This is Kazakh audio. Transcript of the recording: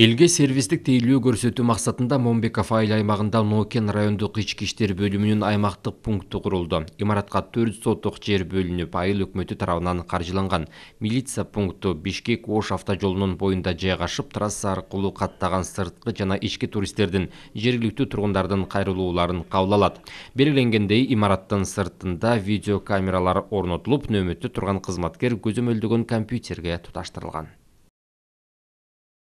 Елге сервистік тейлөө көрсөтүү мақсатында Момбеков айыл аймағында Нокен райондық Қичкештер бөлімінің аймақтық пункті құрылды. Имаратқа 400 сотық жер бөліні айыл өкметі тарауынан қаржыланған. Милиция пункті Бишкек Ош жолының бойында жайғашып, трасса арқылы қаттаған сұртқы жана туристтердин туристердің жергілікті тұрғындардың қайрылуыларын қаулалады. Белгіленгендей имараттын сыртында видеокамералар орнатылып, нөөмөттө тұрған кызматкер көзөмөлдөгөн компьютерге тұташтырылған.